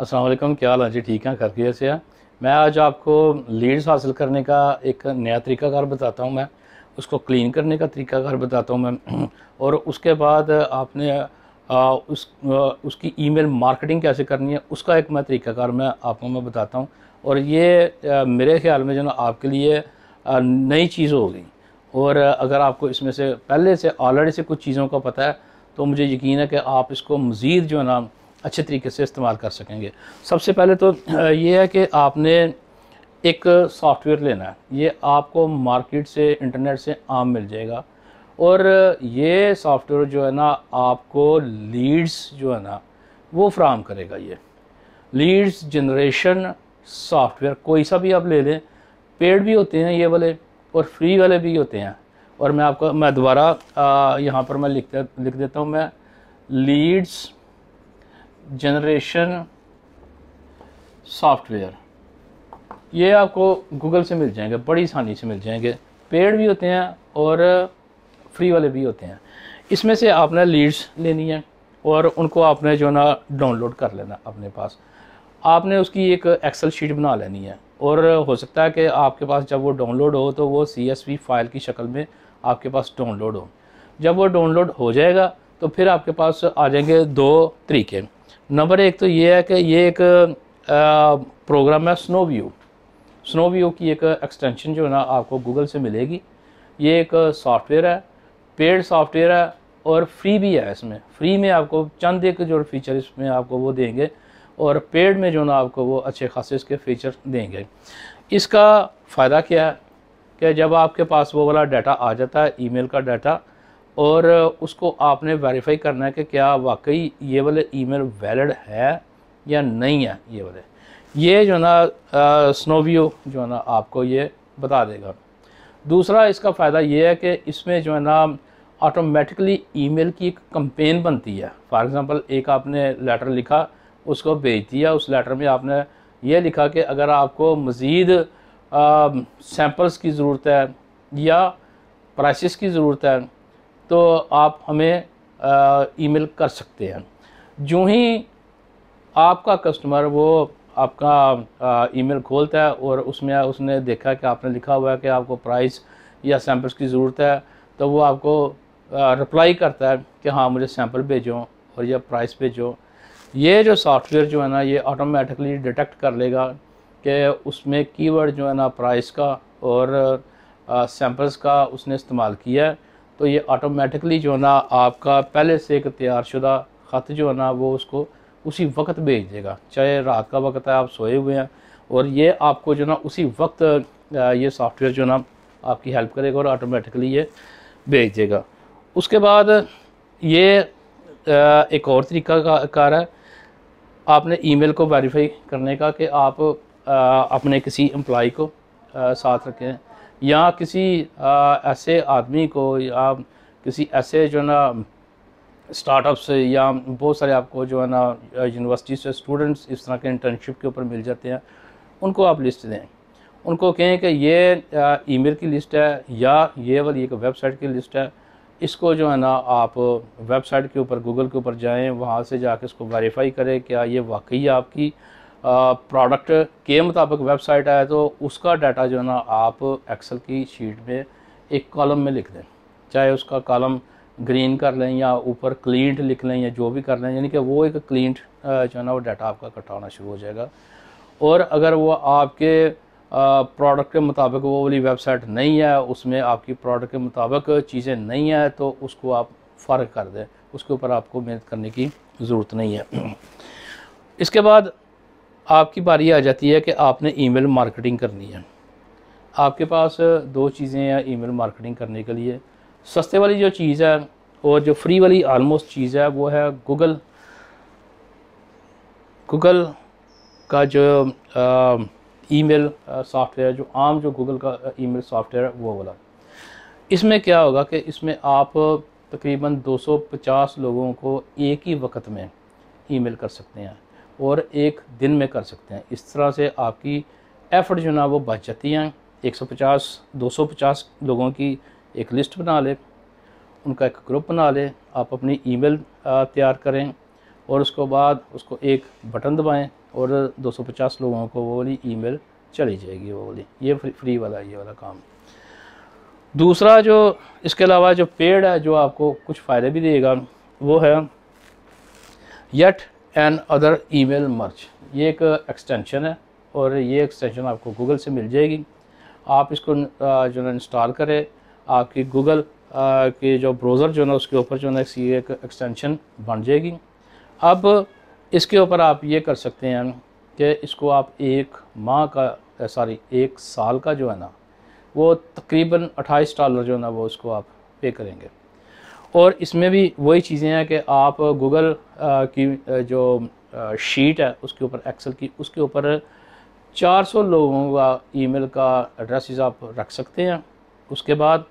अस्सलाम वालेकुम क्या हाल है जी ठीक है खैरियत से है मैं आज आपको लीड्स हासिल करने का एक नया तरीकाकार बताता हूँ मैं उसको क्लीन करने का तरीकाकार बताता हूँ मैं और उसके बाद आपने आ, उस आ, उसकी ईमेल मार्केटिंग कैसे करनी है उसका एक मैं तरीकाकार मैं आपको मैं बताता हूँ और ये आ, मेरे ख्याल में जो ना आपके लिए नई चीज़ होगी और अगर आपको इसमें से पहले से ऑलरेडी से कुछ चीज़ों का पता है तो मुझे यकीन है कि आप इसको मज़ीद जो है ना अच्छे तरीके से इस्तेमाल कर सकेंगे सबसे पहले तो ये है कि आपने एक सॉफ्टवेयर लेना है ये आपको मार्केट से इंटरनेट से आम मिल जाएगा और ये सॉफ्टवेयर जो है ना आपको लीड्स जो है ना वो फ्राहम करेगा ये लीड्स जनरेशन सॉफ्टवेयर कोई सा भी आप ले लें पेड भी होते हैं ये वाले और फ्री वाले भी होते हैं और मैं आपको मैं दोबारा यहाँ पर मैं लिख लिख देता हूँ मैं लीड्स जनरेशन सॉफ्टवेयर ये आपको गूगल से मिल जाएंगे बड़ी आसानी से मिल जाएंगे पेड भी होते हैं और फ्री वाले भी होते हैं इसमें से आपने लीड्स लेनी है और उनको आपने जो ना डाउनलोड कर लेना अपने पास आपने उसकी एक एक्सेल शीट बना लेनी है और हो सकता है कि आपके पास जब वो डाउनलोड हो तो वो सी फ़ाइल की शक्ल में आपके पास डाउनलोड हो जब वो डाउनलोड हो जाएगा तो फिर आपके पास आ जाएंगे दो तरीके नंबर एक तो ये है कि ये एक प्रोग्राम है स्नो व्यू स्नो व्यू की एक एक्सटेंशन जो है ना आपको गूगल से मिलेगी ये एक सॉफ्टवेयर है पेड सॉफ्टवेयर है और फ्री भी है इसमें फ्री में आपको चंद एक जो फीचर इसमें आपको वो देंगे और पेड में जो ना आपको वो अच्छे खासे इसके फीचर देंगे इसका फ़ायदा क्या है कि जब आपके पास वो वाला डाटा आ जाता है ईमेल का डाटा और उसको आपने वेरीफाई करना है कि क्या वाकई ये वाले ईमेल वैलिड है या नहीं है ये वाले ये जो ना स्नोवियो जो है ना आपको ये बता देगा दूसरा इसका फ़ायदा ये है कि इसमें जो है ना ऑटोमेटिकली ईमेल की एक कंपेन बनती है फॉर एग्ज़ाम्पल एक आपने लेटर लिखा उसको भेज दिया उस लेटर में आपने ये लिखा कि अगर आपको मज़ीद सैम्पल्स की ज़रूरत है या प्राइसिस की ज़रूरत है तो आप हमें ईमेल कर सकते हैं जो ही आपका कस्टमर वो आपका ईमेल खोलता है और उसमें उसने देखा कि आपने लिखा हुआ है कि आपको प्राइस या सैम्पल्स की ज़रूरत है तो वो आपको रिप्लाई करता है कि हाँ मुझे सैम्पल भेजो और या प्राइस भेजो ये जो सॉफ्टवेयर जो है ना ये ऑटोमेटिकली डिटेक्ट कर लेगा कि उसमें कीवर्ड जो है ना प्राइस का और सैम्पल्स का उसने इस्तेमाल किया है तो ये ऑटोमेटिकली जो है ना आपका पहले से एक तैयारशुदा ख़त जो है ना वो उसको उसी वक्त भेज देगा चाहे रात का वक्त है आप सोए हुए हैं और ये आपको जो ना उसी वक्त ये सॉफ्टवेयर जो ना आपकी हेल्प करेगा और ऑटोमेटिकली ये भेज देगा उसके बाद ये एक और तरीका का, कार है आपने ईमेल को वेरीफाई करने का कि आप अपने किसी एम्प्लॉ को साथ रखें या किसी ऐसे आदमी को या किसी ऐसे जो है ना स्टार्टअप से या बहुत सारे आपको जो है ना यूनिवर्सिटी से स्टूडेंट्स इस तरह के इंटर्नशिप के ऊपर मिल जाते हैं उनको आप लिस्ट दें उनको कहें कि ये ईमेल की लिस्ट है या ये वाली एक वेबसाइट की लिस्ट है इसको जो है ना आप वेबसाइट के ऊपर गूगल के ऊपर जाएं वहाँ से जाके इसको वेरीफाई करें क्या ये वाकई आपकी प्रोडक्ट के मुताबिक वेबसाइट आए तो उसका डाटा जो है ना आप एक्सेल की शीट में एक कॉलम में लिख दें चाहे उसका कॉलम ग्रीन कर लें या ऊपर क्लींट लिख लें या जो भी कर लें यानी कि वो एक क्लींट जो है ना वो डाटा आपका इकट्ठा होना शुरू हो जाएगा और अगर वो आपके प्रोडक्ट के मुताबिक वो वाली वेबसाइट नहीं है उसमें आपकी प्रोडक्ट के मुताबिक चीज़ें नहीं है तो उसको आप फ़र्क कर दें उसके ऊपर आपको मेहनत करने की ज़रूरत नहीं है इसके बाद आपकी बारी आ जाती है कि आपने ईमेल मार्केटिंग करनी है आपके पास दो चीज़ें हैं ईमेल मार्केटिंग करने के लिए सस्ते वाली जो चीज़ है और जो फ्री वाली आलमोस्ट चीज़ है वो है गूगल गूगल का जो ईमेल सॉफ्टवेयर जो आम जो गूगल का ईमेल सॉफ्टवेयर है वो वाला इसमें क्या होगा कि इसमें आप तकरीबन 250 लोगों को एक ही वक्त में ईमेल कर सकते हैं और एक दिन में कर सकते हैं इस तरह से आपकी एफर्ट जो ना वो बच जाती हैं 150 250 लोगों की एक लिस्ट बना ले उनका एक ग्रुप बना ले आप अपनी ईमेल तैयार करें और उसको बाद उसको एक बटन दबाएं और 250 लोगों को वो वाली ईमेल चली जाएगी वो वाली ये फ्री, फ्री वाला ये वाला काम दूसरा जो इसके अलावा जो पेड है जो आपको कुछ फ़ायदे भी देगा वो है यट एंड अदर ईमेल मर्च ये एक एक्सटेंशन है और ये एक्सटेंशन आपको गूगल से मिल जाएगी आप इसको जो है इंस्टॉल करें आपकी गूगल के जो ब्राउज़र जो है उसके ऊपर जो है ये एक एक्सटेंशन बन जाएगी अब इसके ऊपर आप ये कर सकते हैं कि इसको आप एक माह का सॉरी एक साल का जो है ना वो तकरीबन 28 डॉलर जो है ना वो उसको आप पे करेंगे और इसमें भी वही चीज़ें हैं कि आप गूगल की जो शीट है उसके ऊपर एक्सेल की उसके ऊपर 400 लोगों का ईमेल का एड्रेस आप रख सकते हैं उसके बाद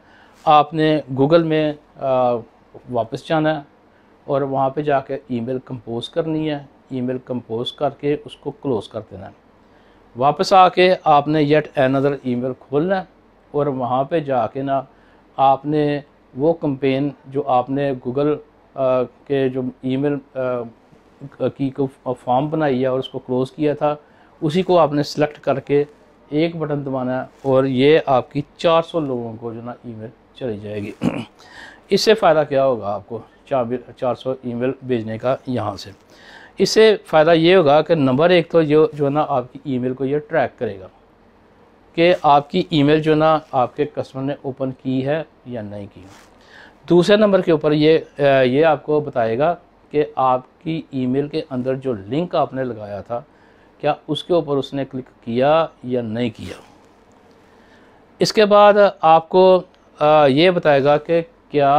आपने गूगल में वापस जाना है और वहाँ पे जाके ईमेल कंपोज करनी है ईमेल कंपोज करके उसको क्लोज़ कर देना है वापस आके आपने येट अनदर ईमेल खोलना है और वहाँ पे जाके ना आपने वो कंपेन जो आपने गूगल के जो ईमेल की को फॉर्म बनाई है और उसको क्लोज़ किया था उसी को आपने सेलेक्ट करके एक बटन दबाना और ये आपकी 400 लोगों को जो ना ईमेल चली जाएगी इससे फ़ायदा क्या होगा आपको चार चार सौ ई भेजने का यहाँ से इससे फ़ायदा ये होगा कि नंबर एक तो जो जो है ना आपकी ईमेल को ये ट्रैक करेगा कि आपकी ईमेल जो ना आपके कस्टमर ने ओपन की है या नहीं की दूसरे नंबर के ऊपर ये ये आपको बताएगा कि आपकी ईमेल के अंदर जो लिंक आपने लगाया था क्या उसके ऊपर उसने क्लिक किया या नहीं किया इसके बाद आपको ये बताएगा कि क्या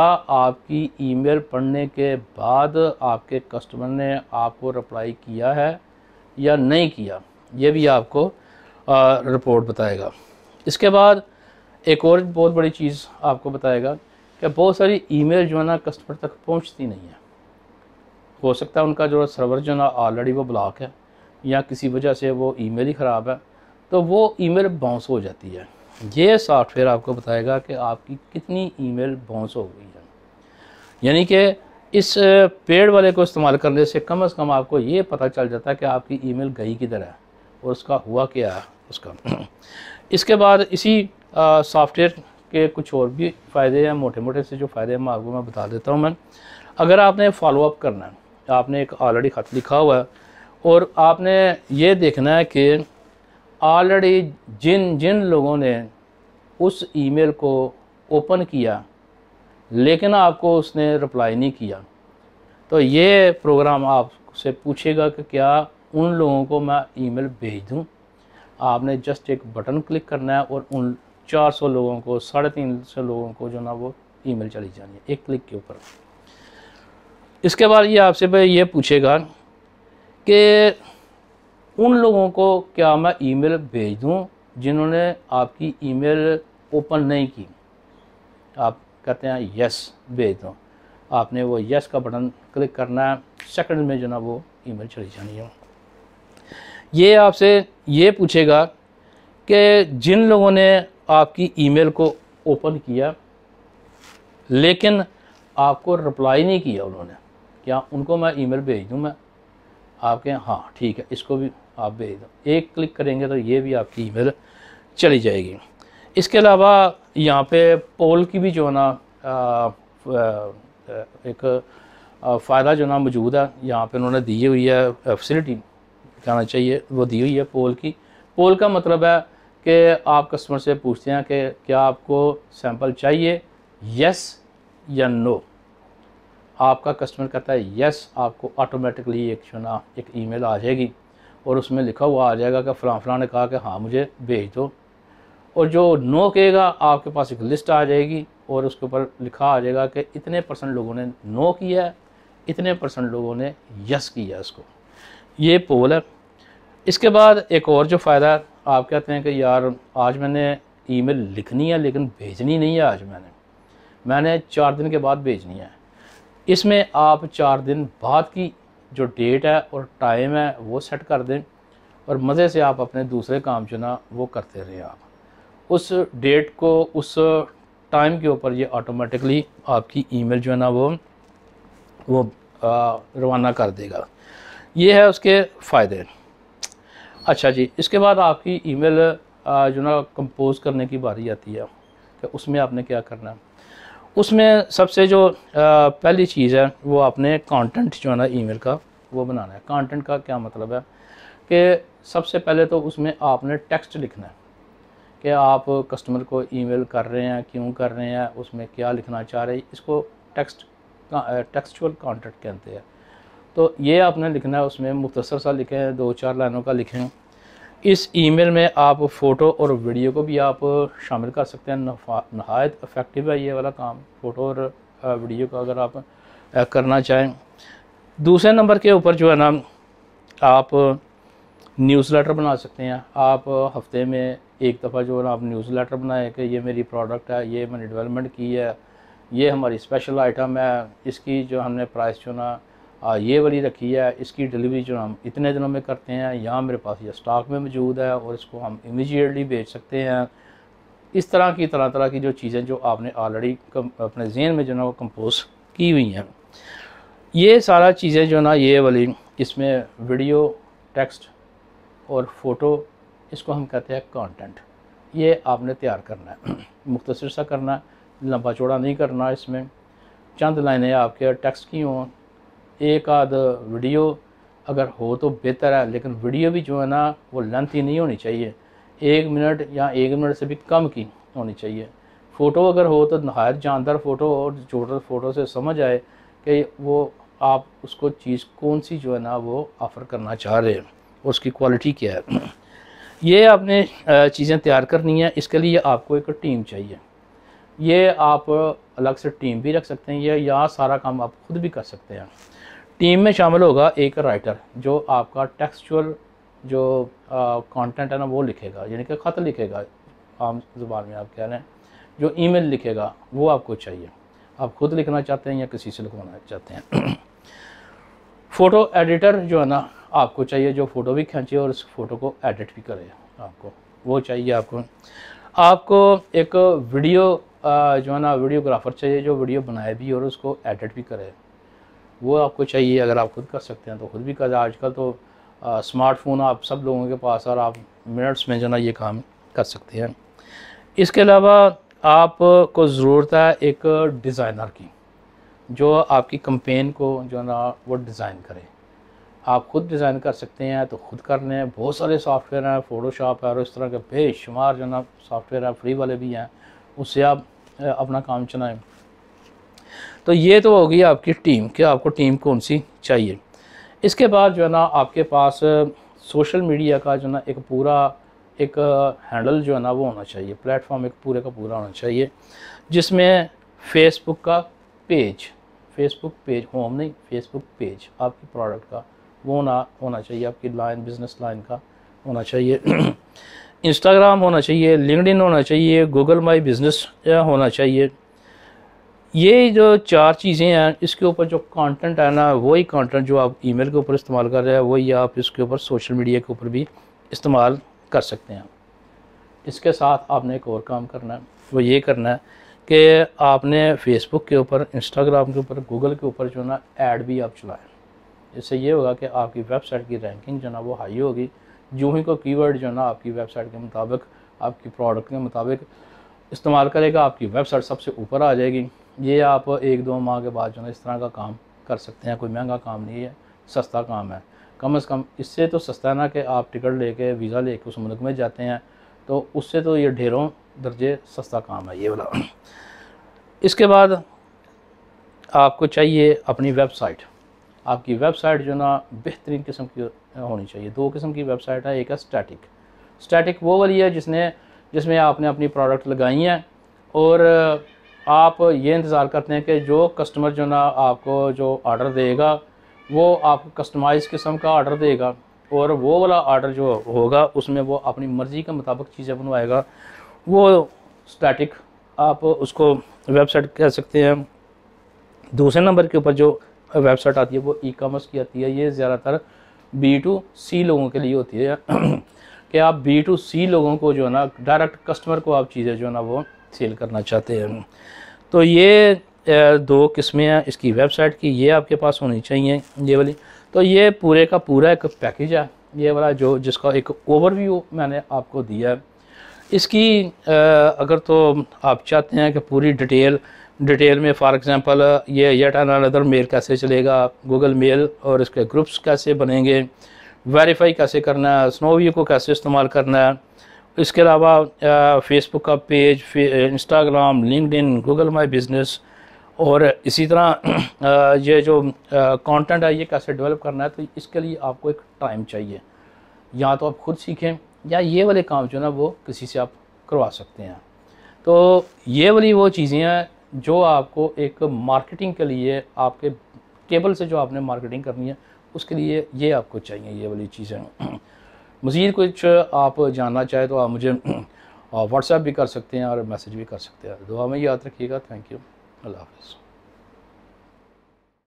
आपकी ईमेल पढ़ने के बाद आपके कस्टमर ने आपको रिप्लाई किया है या नहीं किया ये भी आपको रिपोर्ट बताएगा इसके बाद एक और बहुत बड़ी चीज़ आपको बताएगा कि बहुत सारी ईमेल जो है ना कस्टमर तक पहुंचती नहीं है हो सकता है उनका जो सर्वर जो है ना ऑलरेडी वो ब्लॉक है या किसी वजह से वो ईमेल ही ख़राब है तो वो ईमेल बाउंस हो जाती है ये सॉफ्टवेयर आपको बताएगा कि आपकी कितनी ईमेल बाउंस हो गई है यानी कि इस पेड वाले को इस्तेमाल करने से कम अज़ कम आपको ये पता चल जाता है कि आपकी ईमेल गई किधर है और उसका हुआ क्या है उसका इसके बाद इसी सॉफ्टवेयर के कुछ और भी फ़ायदे हैं मोटे मोटे से जो फ़ायदे हैं मैं आपको मैं बता देता हूँ मैं अगर आपने फॉलोअप करना है आपने एक ऑलरेडी ख़त लिखा हुआ है और आपने ये देखना है कि ऑलरेडी जिन जिन लोगों ने उस ईमेल को ओपन किया लेकिन आपको उसने रिप्लाई नहीं किया तो ये प्रोग्राम आपसे पूछेगा कि क्या उन लोगों को मैं ईमेल भेज दूँ आपने जस्ट एक बटन क्लिक करना है और उन 400 लोगों को साढ़े तीन सौ लोगों को जो ना वो ईमेल चली जानी है एक क्लिक के ऊपर इसके बाद ये आपसे भाई ये पूछेगा कि उन लोगों को क्या मैं ईमेल भेज दूँ जिन्होंने आपकी ईमेल ओपन नहीं की आप कहते हैं यस भेज दो आपने वो यस का बटन क्लिक करना है सेकंड में जो ना वो ईमेल चली जानी है ये आपसे ये पूछेगा कि जिन लोगों ने आपकी ईमेल को ओपन किया लेकिन आपको रिप्लाई नहीं किया उन्होंने क्या उनको मैं ईमेल भेज दूँ मैं आपके हाँ ठीक है इसको भी आप भेज दो एक क्लिक करेंगे तो ये भी आपकी ईमेल चली जाएगी इसके अलावा यहाँ पे पोल की भी जो है ना एक फ़ायदा जो ना मौजूद है यहाँ पे उन्होंने दी हुई है फैसिलिटी जाना चाहिए वो दी हुई है पोल की पोल का मतलब है कि आप कस्टमर से पूछते हैं कि क्या आपको सैंपल चाहिए यस या नो आपका कस्टमर कहता है यस आपको ऑटोमेटिकली एक चुना एक ईमेल आ जाएगी और उसमें लिखा हुआ आ जाएगा कि फ़लाँ फ़लाँ ने कहा कि हाँ मुझे भेज दो और जो नो कहेगा आपके पास एक लिस्ट आ जाएगी और उसके ऊपर लिखा आ जाएगा कि इतने परसेंट लोगों ने नो किया है इतने परसेंट लोगों ने यस किया है ये पोल है इसके बाद एक और जो फ़ायदा आप कहते हैं कि यार आज मैंने ईमेल लिखनी है लेकिन भेजनी नहीं है आज मैंने मैंने चार दिन के बाद भेजनी है इसमें आप चार दिन बाद की जो डेट है और टाइम है वो सेट कर दें और मज़े से आप अपने दूसरे काम जो ना वो करते रहें आप उस डेट को उस टाइम के ऊपर ये ऑटोमेटिकली आपकी ईमेल जो है ना वो वो रवाना कर देगा ये है उसके फ़ायदे अच्छा जी इसके बाद आपकी ईमेल जो ना कंपोज करने की बारी आती है कि तो उसमें आपने क्या करना है उसमें सबसे जो पहली चीज़ है वो आपने कंटेंट जो है ना ईमेल का वो बनाना है कंटेंट का क्या मतलब है कि सबसे पहले तो उसमें आपने टेक्स्ट लिखना है कि आप कस्टमर को ईमेल कर रहे हैं क्यों कर रहे हैं उसमें क्या लिखना चाह रहे हैं इसको टेक्स्ट टेक्सचुअल कॉन्टेंट कहते हैं तो ये आपने लिखना है उसमें मुख्तसर सा लिखें दो चार लाइनों का लिखें इस ईमेल में आप फ़ोटो और वीडियो को भी आप शामिल कर सकते हैं नहायत इफ़ेक्टिव है ये वाला काम फ़ोटो और वीडियो का अगर आप करना चाहें दूसरे नंबर के ऊपर जो है ना आप न्यूज़ लेटर बना सकते हैं आप हफ्ते में एक दफ़ा जो है ना आप न्यूज़ लेटर बनाएं कि ये मेरी प्रोडक्ट है ये मैंने डेवलपमेंट की है ये हमारी स्पेशल आइटम है इसकी जो हमने प्राइस चुना ये वाली रखी है इसकी डिलीवरी जो हम इतने दिनों में करते हैं यहाँ मेरे पास ये स्टॉक में मौजूद है और इसको हम इमीजिएटली बेच सकते हैं इस तरह की तरह तरह की जो चीज़ें जो आपने ऑलरेडी अपने जहन में जो ना वो कंपोज की हुई हैं ये सारा चीज़ें जो ना ये वाली इसमें वीडियो टेक्स्ट और फ़ोटो इसको हम कहते हैं कंटेंट ये आपने तैयार करना है मुख्तर सा करना है लंबा चौड़ा नहीं करना इसमें चंद लाइनें आपके टेक्स्ट की हों एक आध वीडियो अगर हो तो बेहतर है लेकिन वीडियो भी जो है ना वो लेंथ ही नहीं होनी चाहिए एक मिनट या एक मिनट से भी कम की होनी चाहिए फ़ोटो अगर हो तो नहायत जानदार फ़ोटो और छोटे फ़ोटो से समझ आए कि वो आप उसको चीज़ कौन सी जो है ना वो ऑफ़र करना चाह रहे हैं उसकी क्वालिटी क्या है ये आपने चीज़ें तैयार करनी है इसके लिए आपको एक टीम चाहिए ये आप अलग से टीम भी रख सकते हैं या सारा काम आप खुद भी कर सकते हैं टीम में शामिल होगा एक राइटर जो आपका टेक्सचुअल जो कंटेंट है ना वो लिखेगा यानी कि ख़त लिखेगा आम जुबान में आप कह रहे हैं जो ईमेल लिखेगा वो आपको चाहिए आप खुद लिखना चाहते हैं या किसी से लिखवाना चाहते हैं फ़ोटो एडिटर जो है ना आपको चाहिए जो फ़ोटो भी खींचे और उस फ़ोटो को एडिट भी करे आपको वो चाहिए आपको आपको एक वीडियो जो है ना वीडियोग्राफ़र चाहिए जो वीडियो बनाए भी और उसको एडिट भी करे वो आपको चाहिए अगर आप खुद कर सकते हैं तो खुद भी कर आजकल तो स्मार्टफोन आप सब लोगों के पास और आप मिनट्स में जो ना ये काम कर सकते हैं इसके अलावा आपको ज़रूरत है एक डिज़ाइनर की जो आपकी कंपेन को जो ना वो डिज़ाइन करे आप खुद डिज़ाइन कर सकते हैं तो खुद कर लें बहुत सारे सॉफ्टवेयर हैं फ़ोटोशॉप है और इस तरह के बेशुमार जो ना सॉफ्टवेयर है फ्री वाले भी हैं उससे आप अपना काम चलाएँ तो ये तो होगी आपकी टीम कि आपको टीम कौन सी चाहिए इसके बाद जो है ना आपके पास सोशल मीडिया का जो ना एक पूरा एक हैंडल जो है ना वो होना चाहिए प्लेटफॉर्म एक पूरे का पूरा होना चाहिए जिसमें फेसबुक का पेज फेसबुक पेज होम नहीं फेसबुक पेज आपकी प्रोडक्ट का वो ना होना चाहिए आपकी लाइन बिजनेस लाइन का होना चाहिए इंस्टाग्राम होना चाहिए लिंकड होना चाहिए गूगल माई बिज़नेस होना चाहिए ये जो चार चीज़ें हैं इसके ऊपर जो कंटेंट है ना वही कंटेंट जो आप ईमेल के ऊपर इस्तेमाल कर रहे हैं वही आप इसके ऊपर सोशल मीडिया के ऊपर भी इस्तेमाल कर सकते हैं इसके साथ आपने एक और काम करना है वो ये करना है कि आपने फेसबुक के ऊपर इंस्टाग्राम के ऊपर गूगल के ऊपर जो ना ऐड भी आप चलाएं इससे ये होगा कि आपकी वेबसाइट की रैंकिंग जो ना वो हाई होगी जो ही को कीवर्ड जो ना आपकी वेबसाइट के मुताबिक आपकी प्रोडक्ट के मुताबिक इस्तेमाल करेगा आपकी वेबसाइट सबसे ऊपर आ जाएगी ये आप एक दो माह के बाद जो है इस तरह का काम कर सकते हैं कोई महंगा काम नहीं है सस्ता काम है कम से कम इससे तो सस्ता ना कि आप टिकट लेके वीज़ा लेके उस मुल्क में जाते हैं तो उससे तो ये ढेरों दर्जे सस्ता काम है ये वाला इसके बाद आपको चाहिए अपनी वेबसाइट आपकी वेबसाइट जो ना बेहतरीन किस्म की होनी चाहिए दो किस्म की वेबसाइट है एक है स्टैटिक स्टैटिक वो वाली है जिसने जिसमें आपने अपनी प्रोडक्ट लगाई हैं और आप ये इंतज़ार करते हैं कि जो कस्टमर जो ना आपको जो आर्डर देगा वो आपको कस्टमाइज़ किस्म का आर्डर देगा और वो वाला आर्डर जो होगा उसमें वो अपनी मर्ज़ी के मुताबिक चीज़ें बनवाएगा वो स्टैटिक आप उसको वेबसाइट कह सकते हैं दूसरे नंबर के ऊपर जो वेबसाइट आती है वो ई कामर्स की आती है ये ज़्यादातर बी टू सी लोगों के लिए होती है कि आप बी टू सी लोगों को जो है ना डायरेक्ट कस्टमर को आप चीज़ें जो है ना वो सेल करना चाहते हैं तो ये दो किस्में हैं इसकी वेबसाइट की ये आपके पास होनी चाहिए ये वाली तो ये पूरे का पूरा एक पैकेज है ये वाला जो जिसका एक ओवरव्यू मैंने आपको दिया है इसकी अगर तो आप चाहते हैं कि पूरी डिटेल डिटेल में फॉर एग्ज़ाम्पल ये येट एंड अनदर मेल कैसे चलेगा गूगल मेल और इसके ग्रुप्स कैसे बनेंगे वेरीफाई कैसे करना है स्नोव्यू को कैसे इस्तेमाल करना है इसके अलावा फेसबुक का पेज फे, Instagram LinkedIn Google my business और इसी तरह ये जो कंटेंट है ये कैसे डेवलप करना है तो इसके लिए आपको एक टाइम चाहिए या तो आप खुद सीखें या ये वाले काम जो ना वो किसी से आप करवा सकते हैं तो ये वाली वो चीज़ें हैं जो आपको एक मार्केटिंग के लिए आपके केबल से जो आपने मार्केटिंग करनी है उसके लिए ये आपको चाहिए ये वाली चीज़ें मज़ीद कुछ आप जानना चाहें तो आप मुझे व्हाट्सएप भी कर सकते हैं और मैसेज भी कर सकते हैं दुआ में याद रखिएगा थैंक यू अल्लाह हाफ़